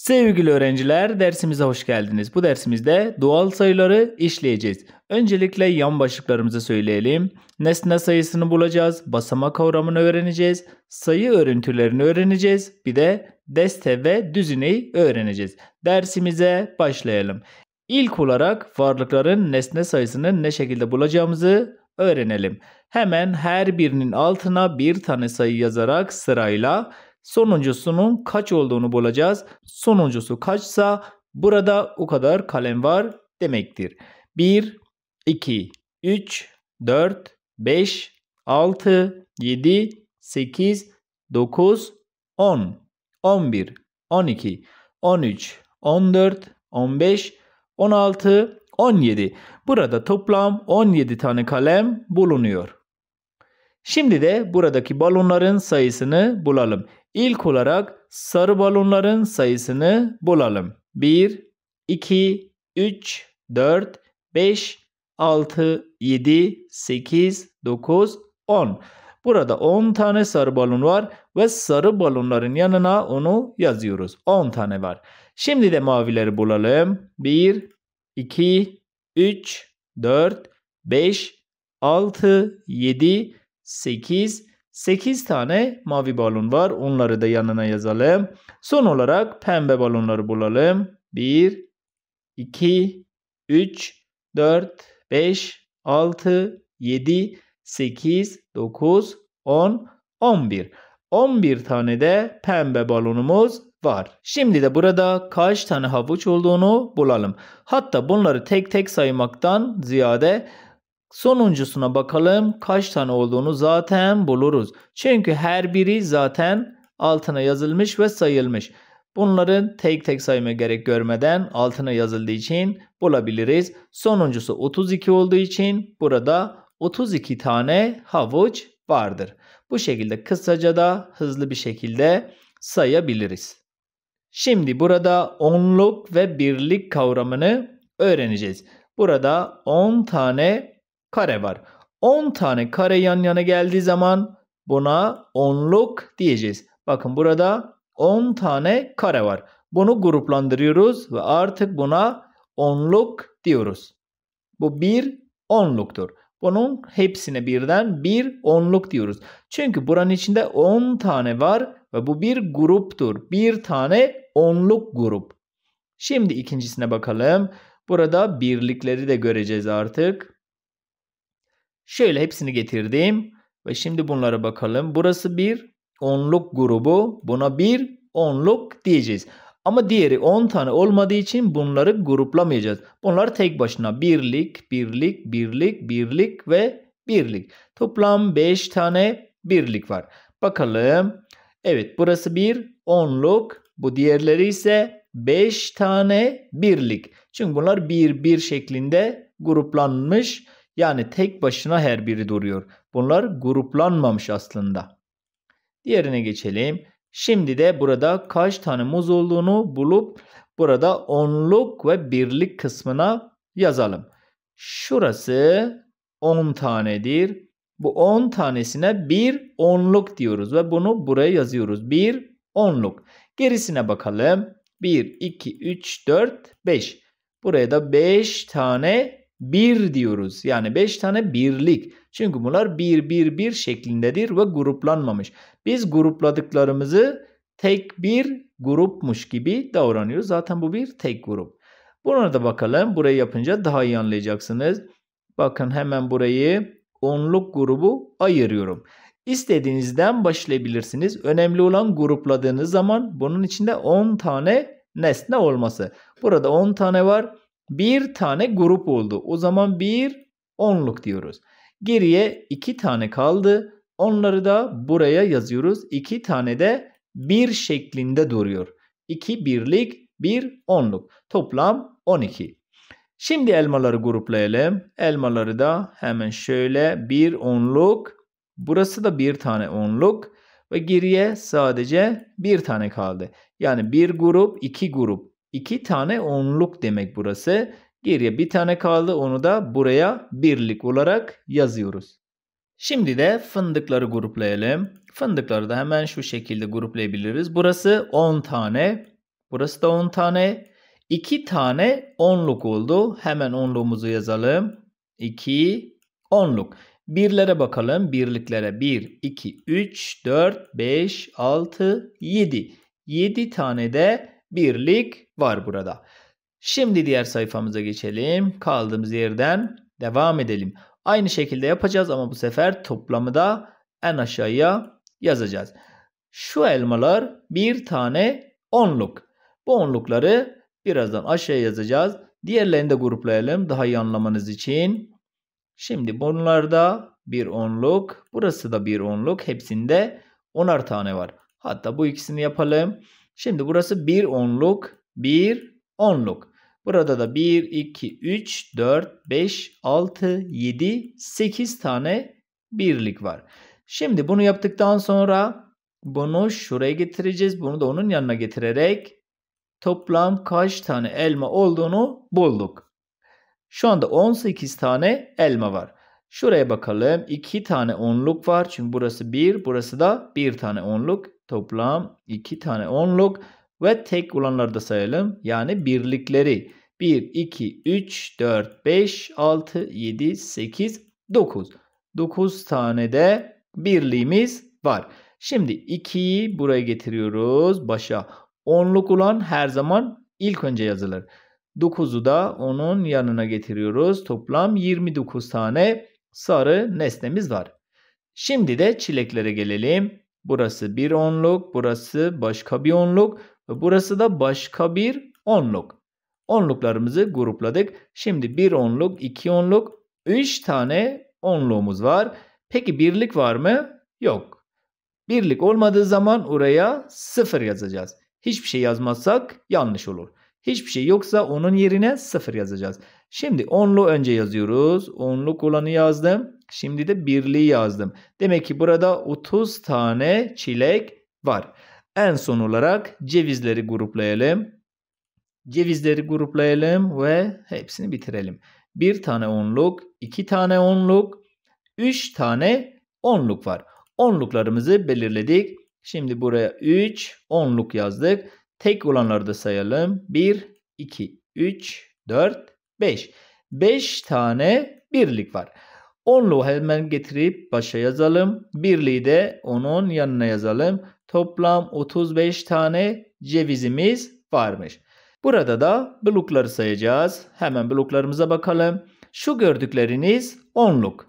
Sevgili öğrenciler dersimize hoş geldiniz. Bu dersimizde doğal sayıları işleyeceğiz. Öncelikle yan başlıklarımızı söyleyelim. Nesne sayısını bulacağız, basama kavramını öğreneceğiz, sayı örüntülerini öğreneceğiz, bir de deste ve düzineyi öğreneceğiz. Dersimize başlayalım. İlk olarak varlıkların nesne sayısını ne şekilde bulacağımızı öğrenelim. Hemen her birinin altına bir tane sayı yazarak sırayla Sonuncusunun kaç olduğunu bulacağız. Sonuncusu kaçsa burada o kadar kalem var demektir. 1, 2, 3, 4, 5, 6, 7, 8, 9, 10, 11, 12, 13, 14, 15, 16, 17. Burada toplam 17 tane kalem bulunuyor. Şimdi de buradaki balonların sayısını bulalım. İlk olarak sarı balonların sayısını bulalım. 1, 2, 3, 4, 5, 6, 7, 8, 9, 10. Burada 10 tane sarı balon var ve sarı balonların yanına onu yazıyoruz. 10 tane var. Şimdi de mavileri bulalım. 1, 2, 3, 4, 5, 6, 7, 8. 8 tane mavi balon var. Onları da yanına yazalım. Son olarak pembe balonları bulalım. 1, 2, 3, 4, 5, 6, 7, 8, 9, 10, 11. 11 tane de pembe balonumuz var. Şimdi de burada kaç tane havuç olduğunu bulalım. Hatta bunları tek tek saymaktan ziyade Sonuncusuna bakalım kaç tane olduğunu zaten buluruz. Çünkü her biri zaten altına yazılmış ve sayılmış. Bunların tek tek sayma gerek görmeden altına yazıldığı için bulabiliriz. Sonuncusu 32 olduğu için burada 32 tane havuç vardır. Bu şekilde kısaca da hızlı bir şekilde sayabiliriz. Şimdi burada onluk ve birlik kavramını öğreneceğiz. Burada 10 tane kare var. 10 tane kare yan yana geldiği zaman buna onluk diyeceğiz. Bakın burada 10 tane kare var. Bunu gruplandırıyoruz ve artık buna onluk diyoruz. Bu bir onluktur. Bunun hepsine birden bir onluk diyoruz. Çünkü buranın içinde 10 tane var ve bu bir gruptur. Bir tane onluk grup. Şimdi ikincisine bakalım. Burada birlikleri de göreceğiz artık. Şöyle hepsini getirdim. Ve şimdi bunlara bakalım. Burası bir onluk grubu. Buna bir onluk diyeceğiz. Ama diğeri 10 tane olmadığı için bunları gruplamayacağız. Bunlar tek başına birlik, birlik, birlik, birlik ve birlik. Toplam 5 tane birlik var. Bakalım. Evet burası bir onluk. Bu diğerleri ise 5 tane birlik. Çünkü bunlar bir bir şeklinde gruplanmış. Yani tek başına her biri duruyor. Bunlar gruplanmamış aslında. Diğerine geçelim. Şimdi de burada kaç tane muz olduğunu bulup burada onluk ve birlik kısmına yazalım. Şurası 10 tanedir. Bu 10 tanesine bir onluk diyoruz ve bunu buraya yazıyoruz. Bir onluk. Gerisine bakalım. 1, 2, 3, 4, 5. Buraya da 5 tane bir diyoruz. Yani beş tane birlik. Çünkü bunlar bir bir bir şeklindedir ve gruplanmamış. Biz grupladıklarımızı tek bir grupmuş gibi davranıyoruz. Zaten bu bir tek grup. Buna da bakalım. Burayı yapınca daha iyi anlayacaksınız. Bakın hemen burayı onluk grubu ayırıyorum. İstediğinizden başlayabilirsiniz. Önemli olan grupladığınız zaman bunun içinde 10 tane nesne olması. Burada 10 tane var bir tane grup oldu. O zaman bir onluk diyoruz. Geriye iki tane kaldı. Onları da buraya yazıyoruz. İki tane de bir şeklinde duruyor. İki birlik, bir onluk. Toplam 12. Şimdi elmaları gruplayalım. Elmaları da hemen şöyle bir onluk. Burası da bir tane onluk. Ve geriye sadece bir tane kaldı. Yani bir grup, iki grup. 2 tane onluk demek burası. Geriye bir tane kaldı onu da buraya birlik olarak yazıyoruz. Şimdi de fındıkları gruplayalım. Fındıkları da hemen şu şekilde gruplayabiliriz. Burası 10 tane. Burası da 10 tane. 2 tane onluk oldu. Hemen onluğumuzu yazalım. 2 onluk. Birlere bakalım. Birliklere 1, 2, 3, 4, 5, 6, 7. 7 tane de birlik var burada. Şimdi diğer sayfamıza geçelim. Kaldığımız yerden devam edelim. Aynı şekilde yapacağız ama bu sefer toplamı da en aşağıya yazacağız. Şu elmalar bir tane onluk. Bu onlukları birazdan aşağıya yazacağız. Diğerlerini de gruplayalım daha iyi anlamanız için. Şimdi bunlarda bir onluk. Burası da bir onluk. Hepsinde onar tane var. Hatta bu ikisini yapalım. Şimdi burası bir onluk, bir onluk. Burada da 1, 2, 3, 4, 5, 6, 7, 8 tane birlik var. Şimdi bunu yaptıktan sonra bunu şuraya getireceğiz. Bunu da onun yanına getirerek toplam kaç tane elma olduğunu bulduk. Şu anda 18 tane elma var. Şuraya bakalım. 2 tane onluk var. Çünkü burası 1, burası da 1 tane onluk. Toplam 2 tane onluk ve tek olanları da sayalım. Yani birlikleri 1, 2, 3, 4, 5, 6, 7, 8, 9. 9 tane de birliğimiz var. Şimdi 2'yi buraya getiriyoruz başa. Onluk olan her zaman ilk önce yazılır. 9'u da onun yanına getiriyoruz. Toplam 29 tane sarı nesnemiz var. Şimdi de çileklere gelelim. Burası bir onluk, burası başka bir onluk ve burası da başka bir onluk. Onluklarımızı grupladık. Şimdi bir onluk, iki onluk, üç tane onluğumuz var. Peki birlik var mı? Yok. Birlik olmadığı zaman oraya sıfır yazacağız. Hiçbir şey yazmazsak yanlış olur. Hiçbir şey yoksa onun yerine sıfır yazacağız. Şimdi onlu önce yazıyoruz. Onluk olanı yazdım. Şimdi de birliği yazdım. Demek ki burada 30 tane çilek var. En son olarak cevizleri gruplayalım. Cevizleri gruplayalım ve hepsini bitirelim. Bir tane onluk, iki tane onluk, üç tane onluk var. Onluklarımızı belirledik. Şimdi buraya 3 onluk yazdık. Tek olanları da sayalım. 1, 2, 3, 4, 5. 5 tane birlik var. Onlu hemen getirip başa yazalım. Birliği de onun yanına yazalım. Toplam 35 tane cevizimiz varmış. Burada da blokları sayacağız. Hemen bloklarımıza bakalım. Şu gördükleriniz onluk.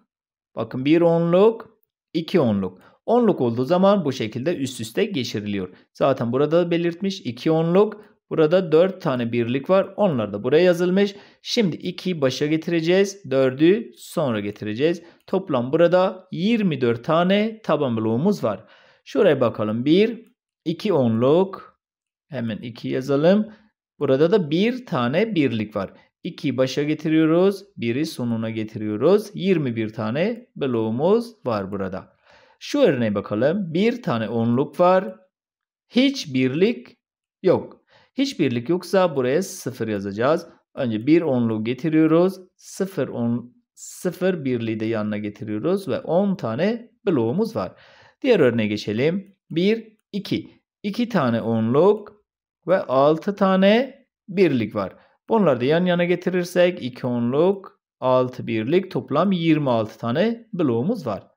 Bakın bir onluk, iki onluk. Onluk olduğu zaman bu şekilde üst üste geçiriliyor. Zaten burada belirtmiş iki onluk. Burada 4 tane birlik var. Onlar da buraya yazılmış. Şimdi 2'yi başa getireceğiz. 4'ü sonra getireceğiz. Toplam burada 24 tane taban bloğumuz var. Şuraya bakalım. 1, 2 onluk. Hemen 2 yazalım. Burada da bir tane birlik var. 2'yi başa getiriyoruz. 1'i sonuna getiriyoruz. 21 tane bloğumuz var burada. Şu örneğe bakalım. Bir tane onluk var. Hiç birlik yok. Hiçbirlik yoksa buraya 0 yazacağız. Önce bir onluğu getiriyoruz. 0 on 0 birliği de yanına getiriyoruz ve 10 tane bloğumuz var. Diğer örneğe geçelim. 1 2 2 tane onluk ve 6 tane birlik var. Bunları da yan yana getirirsek 2 onluk 6 birlik toplam 26 tane bloğumuz var.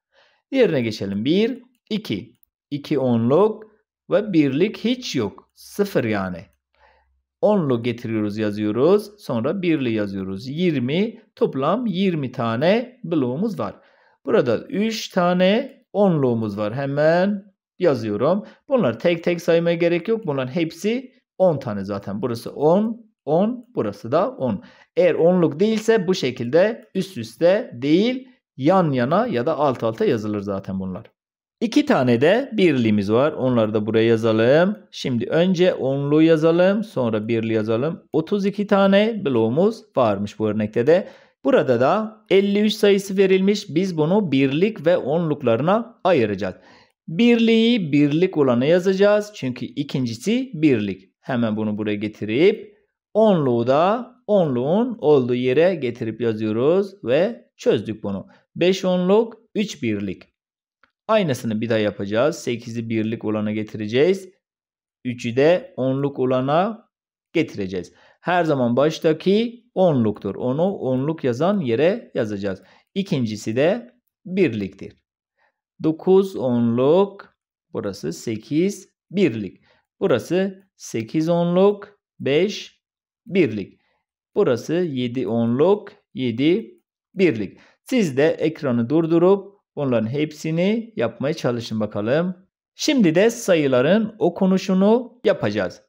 Diğerine geçelim. 1 2 2 onluk ve birlik hiç yok. 0 yani onlu getiriyoruz yazıyoruz. Sonra birli yazıyoruz. 20 toplam 20 tane bloğumuz var. Burada 3 tane onluğumuz var. Hemen yazıyorum. Bunlar tek tek saymaya gerek yok. Bunların hepsi 10 tane zaten. Burası 10, 10, burası da 10. Eğer onluk değilse bu şekilde üst üste değil yan yana ya da alt alta yazılır zaten bunlar. İki tane de birliğimiz var. Onları da buraya yazalım. Şimdi önce onlu yazalım. Sonra birli yazalım. 32 tane bloğumuz varmış bu örnekte de. Burada da 53 sayısı verilmiş. Biz bunu birlik ve onluklarına ayıracağız. Birliği birlik olanı yazacağız. Çünkü ikincisi birlik. Hemen bunu buraya getirip onluğu da onluğun olduğu yere getirip yazıyoruz ve çözdük bunu. 5 onluk 3 birlik. Aynısını bir daha yapacağız. 8'i birlik olana getireceğiz. 3'ü de onluk olana getireceğiz. Her zaman baştaki onluktur. Onu onluk yazan yere yazacağız. İkincisi de birliktir. 9 onluk. Burası 8 birlik. Burası 8 onluk. 5 birlik. Burası 7 onluk. 7 birlik. Siz de ekranı durdurup Bunların hepsini yapmaya çalışın bakalım. Şimdi de sayıların okunuşunu yapacağız.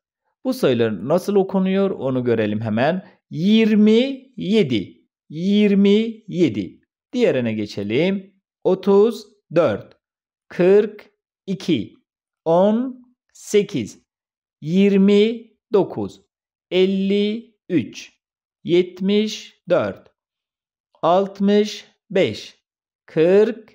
Bu sayılar nasıl okunuyor onu görelim hemen. 27 27 Diğerine geçelim. 34 42 18 29 53 74 65 40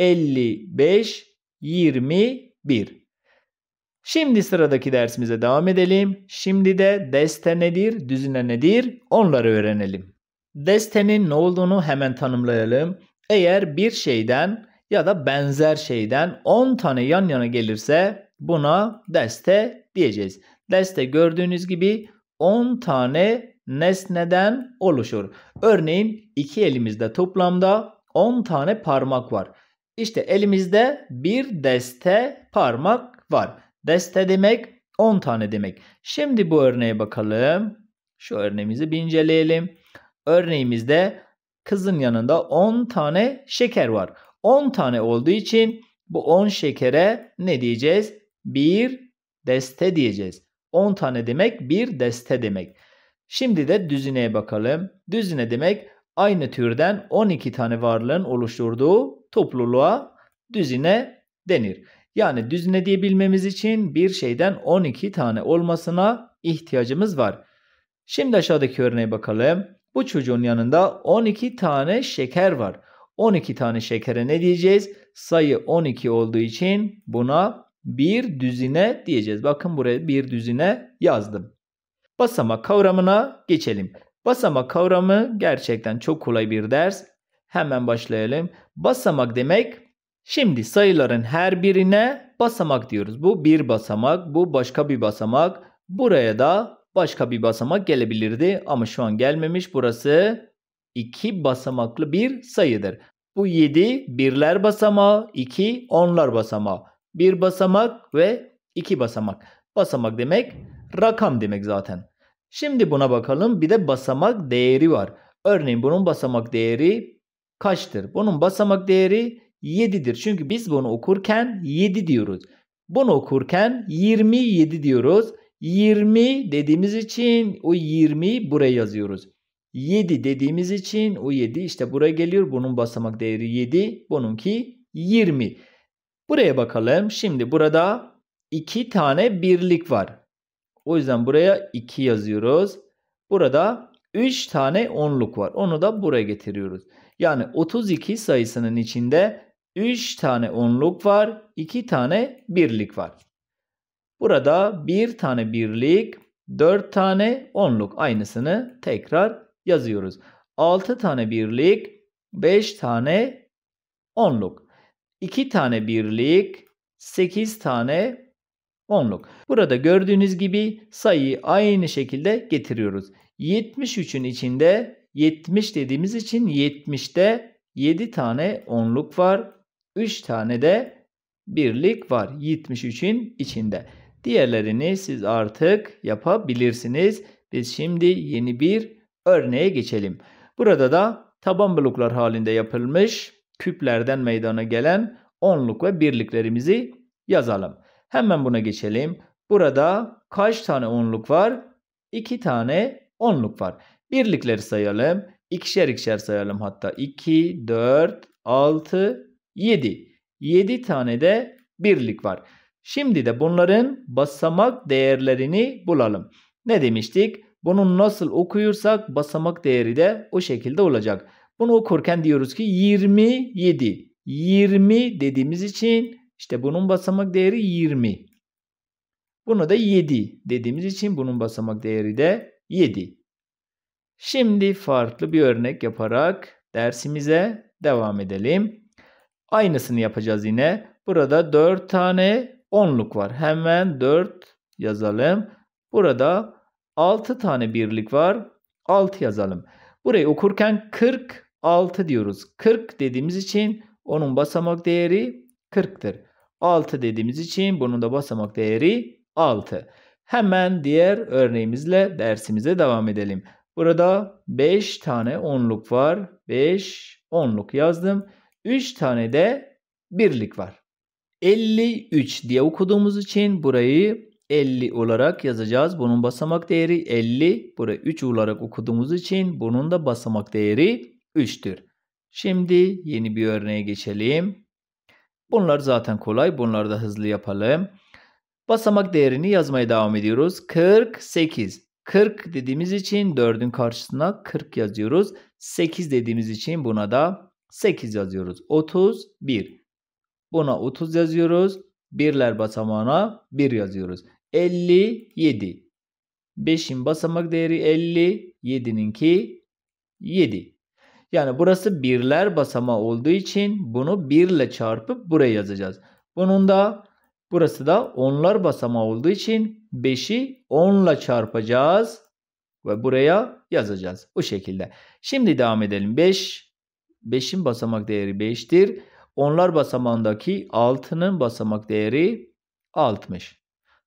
55 21. Şimdi sıradaki dersimize devam edelim. Şimdi de deste nedir, düzine nedir onları öğrenelim. Destenin ne olduğunu hemen tanımlayalım. Eğer bir şeyden ya da benzer şeyden 10 tane yan yana gelirse buna deste diyeceğiz. Deste gördüğünüz gibi 10 tane nesneden oluşur. Örneğin iki elimizde toplamda 10 tane parmak var. İşte elimizde bir deste parmak var. Deste demek 10 tane demek. Şimdi bu örneğe bakalım. Şu örneğimizi bir inceleyelim. Örneğimizde kızın yanında 10 tane şeker var. 10 tane olduğu için bu 10 şekere ne diyeceğiz? Bir deste diyeceğiz. 10 tane demek bir deste demek. Şimdi de düzineye bakalım. Düzine demek aynı türden 12 tane varlığın oluşturduğu topluluğa düzine denir. Yani düzine diyebilmemiz için bir şeyden 12 tane olmasına ihtiyacımız var. Şimdi aşağıdaki örneğe bakalım. Bu çocuğun yanında 12 tane şeker var. 12 tane şekere ne diyeceğiz? Sayı 12 olduğu için buna bir düzine diyeceğiz. Bakın buraya bir düzine yazdım. Basamak kavramına geçelim. Basamak kavramı gerçekten çok kolay bir ders. Hemen başlayalım. Basamak demek şimdi sayıların her birine basamak diyoruz. Bu bir basamak, bu başka bir basamak. Buraya da başka bir basamak gelebilirdi ama şu an gelmemiş. Burası iki basamaklı bir sayıdır. Bu 7 birler basamağı, 2 onlar basamağı. Bir basamak ve iki basamak. Basamak demek rakam demek zaten. Şimdi buna bakalım. Bir de basamak değeri var. Örneğin bunun basamak değeri kaçtır? Bunun basamak değeri 7'dir. Çünkü biz bunu okurken 7 diyoruz. Bunu okurken 27 diyoruz. 20 dediğimiz için o 20'yi buraya yazıyoruz. 7 dediğimiz için o 7 işte buraya geliyor. Bunun basamak değeri 7. Bununki 20. Buraya bakalım. Şimdi burada 2 tane birlik var. O yüzden buraya 2 yazıyoruz. Burada 3 tane onluk var. Onu da buraya getiriyoruz. Yani 32 sayısının içinde 3 tane onluk var, 2 tane birlik var. Burada 1 tane birlik, 4 tane onluk aynısını tekrar yazıyoruz. 6 tane birlik, 5 tane onluk. 2 tane birlik, 8 tane onluk. Burada gördüğünüz gibi sayıyı aynı şekilde getiriyoruz. 73'ün içinde 70 dediğimiz için 70'te 7 tane onluk var. 3 tane de birlik var. 73'in içinde. Diğerlerini siz artık yapabilirsiniz. Biz şimdi yeni bir örneğe geçelim. Burada da taban bloklar halinde yapılmış küplerden meydana gelen onluk ve birliklerimizi yazalım. Hemen buna geçelim. Burada kaç tane onluk var? 2 tane onluk var. Birlikleri sayalım. İkişer ikişer sayalım hatta. 2, 4, 6, 7. 7 tane de birlik var. Şimdi de bunların basamak değerlerini bulalım. Ne demiştik? Bunu nasıl okuyursak basamak değeri de o şekilde olacak. Bunu okurken diyoruz ki 27. 20 dediğimiz için işte bunun basamak değeri 20. Bunu da 7 dediğimiz için bunun basamak değeri de 7. Şimdi farklı bir örnek yaparak dersimize devam edelim. Aynısını yapacağız yine. Burada 4 tane onluk var. Hemen 4 yazalım. Burada 6 tane birlik var. 6 yazalım. Burayı okurken 46 diyoruz. 40 dediğimiz için onun basamak değeri 40'tır. 6 dediğimiz için bunun da basamak değeri 6. Hemen diğer örneğimizle dersimize devam edelim. Burada 5 tane onluk var. 5 onluk yazdım. 3 tane de birlik var. 53 diye okuduğumuz için burayı 50 olarak yazacağız. Bunun basamak değeri 50. Burayı 3 olarak okuduğumuz için bunun da basamak değeri 3'tür. Şimdi yeni bir örneğe geçelim. Bunlar zaten kolay. Bunları da hızlı yapalım. Basamak değerini yazmaya devam ediyoruz. 48. 40 dediğimiz için 4'ün karşısına 40 yazıyoruz. 8 dediğimiz için buna da 8 yazıyoruz. 31. Buna 30 yazıyoruz. Birler basamağına 1 yazıyoruz. 57. 5'in basamak değeri 50. 7'ninki 7. Yani burası birler basamağı olduğu için bunu 1 ile çarpıp buraya yazacağız. Bunun da Burası da onlar basamağı olduğu için 5'i 10 ile çarpacağız. Ve buraya yazacağız. Bu şekilde. Şimdi devam edelim. 5. 5'in basamak değeri 5'tir. Onlar basamağındaki 6'nın basamak değeri 60.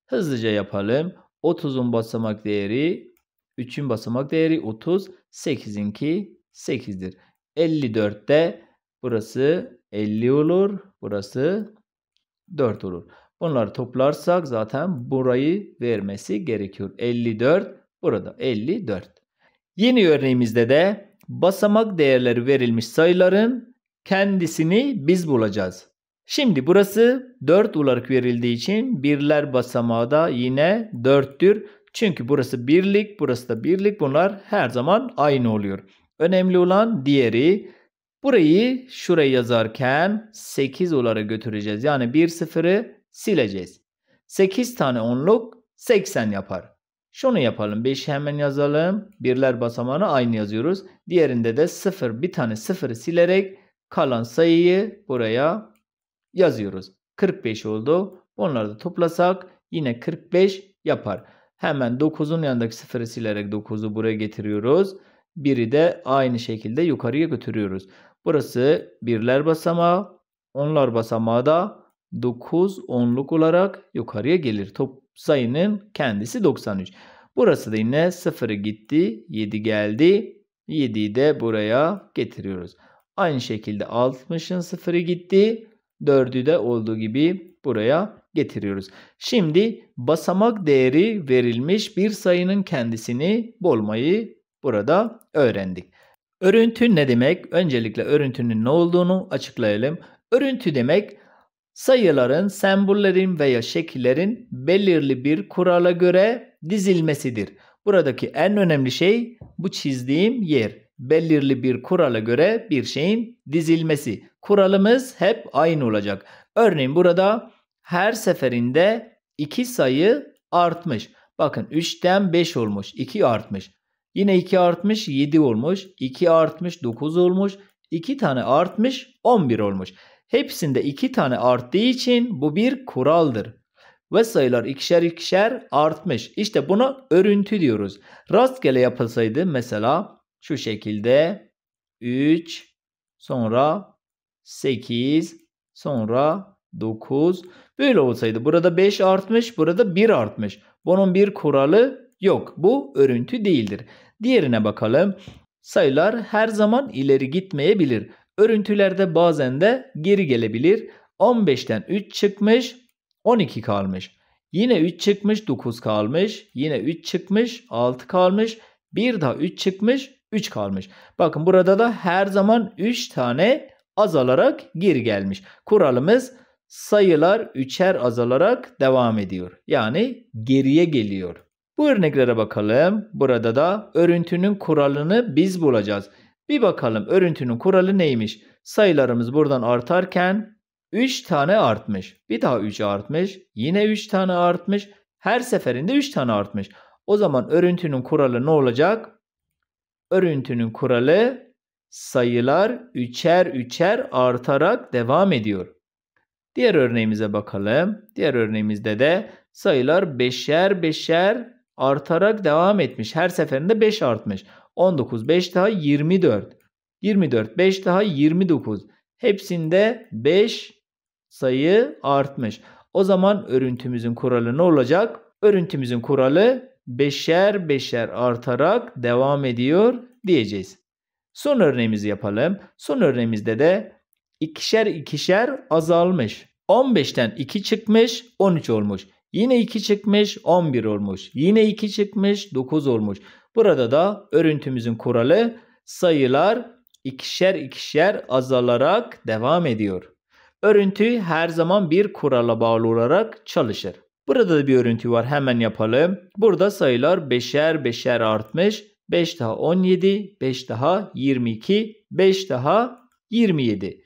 Hızlıca yapalım. 30'un basamak değeri 3'ün basamak değeri 30. 8'inki 8'dir. 54'te burası 50 olur. Burası 4 olur. Bunları toplarsak zaten burayı vermesi gerekiyor. 54 burada 54. Yeni örneğimizde de basamak değerleri verilmiş sayıların kendisini biz bulacağız. Şimdi burası 4 olarak verildiği için birler basamağı da yine 4'tür. Çünkü burası birlik, burası da birlik. Bunlar her zaman aynı oluyor. Önemli olan diğeri. Burayı şuraya yazarken 8 olarak götüreceğiz. Yani 1 sıfırı sileceğiz. 8 tane onluk 80 yapar. Şunu yapalım. 5'i hemen yazalım. Birler basamağını aynı yazıyoruz. Diğerinde de 0 bir tane 0'ı silerek kalan sayıyı buraya yazıyoruz. 45 oldu. Onları da toplasak yine 45 yapar. Hemen 9'un yanındaki 0'ı silerek 9'u buraya getiriyoruz. 1'i de aynı şekilde yukarıya götürüyoruz. Burası birler basamağı. Onlar basamağı da 9 onluk olarak yukarıya gelir. Top sayının kendisi 93. Burası da yine 0'ı gitti. 7 geldi. 7'yi de buraya getiriyoruz. Aynı şekilde 60'ın 0'ı gitti. 4'ü de olduğu gibi buraya getiriyoruz. Şimdi basamak değeri verilmiş bir sayının kendisini bulmayı burada öğrendik. Örüntü ne demek? Öncelikle örüntünün ne olduğunu açıklayalım. Örüntü demek sayıların, sembollerin veya şekillerin belirli bir kurala göre dizilmesidir. Buradaki en önemli şey bu çizdiğim yer. Belirli bir kurala göre bir şeyin dizilmesi. Kuralımız hep aynı olacak. Örneğin burada her seferinde iki sayı artmış. Bakın 3'ten 5 olmuş, 2 artmış. Yine 2 artmış, 7 olmuş, 2 artmış, 9 olmuş, 2 tane artmış, 11 olmuş. Hepsinde iki tane arttığı için bu bir kuraldır. Ve sayılar ikişer ikişer artmış. İşte buna örüntü diyoruz. Rastgele yapılsaydı mesela şu şekilde 3 sonra 8 sonra 9 böyle olsaydı burada 5 artmış burada 1 artmış. Bunun bir kuralı yok. Bu örüntü değildir. Diğerine bakalım. Sayılar her zaman ileri gitmeyebilir. Örüntülerde bazen de geri gelebilir. 15'ten 3 çıkmış 12 kalmış. Yine 3 çıkmış 9 kalmış. Yine 3 çıkmış 6 kalmış. Bir daha 3 çıkmış 3 kalmış. Bakın burada da her zaman 3 tane azalarak geri gelmiş. Kuralımız sayılar 3'er azalarak devam ediyor. Yani geriye geliyor. Bu örneklere bakalım. Burada da örüntünün kuralını biz bulacağız. Bir bakalım örüntünün kuralı neymiş? Sayılarımız buradan artarken 3 tane artmış. Bir daha 3 artmış. Yine 3 tane artmış. Her seferinde 3 tane artmış. O zaman örüntünün kuralı ne olacak? Örüntünün kuralı sayılar üçer üçer artarak devam ediyor. Diğer örneğimize bakalım. Diğer örneğimizde de sayılar beşer beşer artarak devam etmiş. Her seferinde 5 artmış. 19 5 daha 24. 24 5 daha 29. Hepsinde 5 sayı artmış. O zaman örüntümüzün kuralı ne olacak? Örüntümüzün kuralı beşer beşer artarak devam ediyor diyeceğiz. Son örneğimizi yapalım. Son örneğimizde de ikişer ikişer azalmış. 15'ten 2 çıkmış 13 olmuş. Yine 2 çıkmış 11 olmuş. Yine 2 çıkmış 9 olmuş. Burada da örüntümüzün kuralı sayılar ikişer ikişer azalarak devam ediyor. Örüntü her zaman bir kurala bağlı olarak çalışır. Burada da bir örüntü var hemen yapalım. Burada sayılar beşer beşer artmış. 5 daha 17, 5 daha 22, 5 daha 27.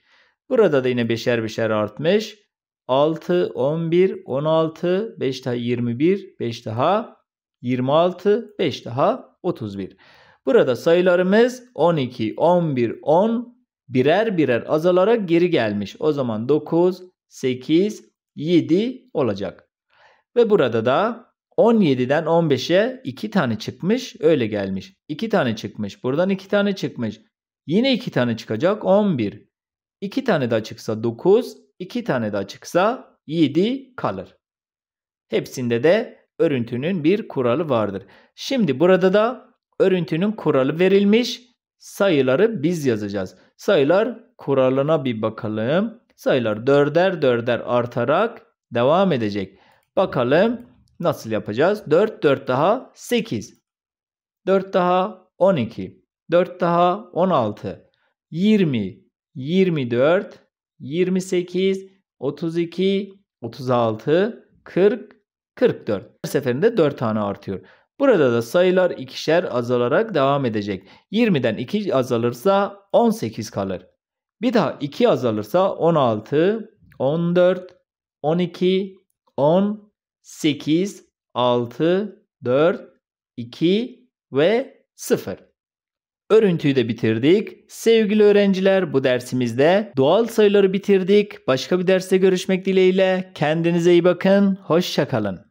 Burada da yine beşer beşer artmış. 6, 11, 16, 5 daha 21, 5 daha 26, 5 daha 31. Burada sayılarımız 12, 11, 10 birer birer azalarak geri gelmiş. O zaman 9, 8, 7 olacak. Ve burada da 17'den 15'e 2 tane çıkmış öyle gelmiş. 2 tane çıkmış buradan 2 tane çıkmış. Yine 2 tane çıkacak 11. 2 tane daha çıksa 9. 2 tane daha çıksa 7 kalır. Hepsinde de örüntünün bir kuralı vardır. Şimdi burada da örüntünün kuralı verilmiş. Sayıları biz yazacağız. Sayılar kuralına bir bakalım. Sayılar dörder dörder artarak devam edecek. Bakalım nasıl yapacağız? 4 4 daha 8. 4 daha 12. 4 daha 16. 20 24 28, 32, 36, 40, 44. Her seferinde 4 tane artıyor. Burada da sayılar ikişer azalarak devam edecek. 20'den 2 azalırsa 18 kalır. Bir daha 2 azalırsa 16, 14, 12, 10, 8, 6, 4, 2 ve 0. Örüntüyü de bitirdik. Sevgili öğrenciler bu dersimizde doğal sayıları bitirdik. Başka bir derste görüşmek dileğiyle. Kendinize iyi bakın. Hoşçakalın.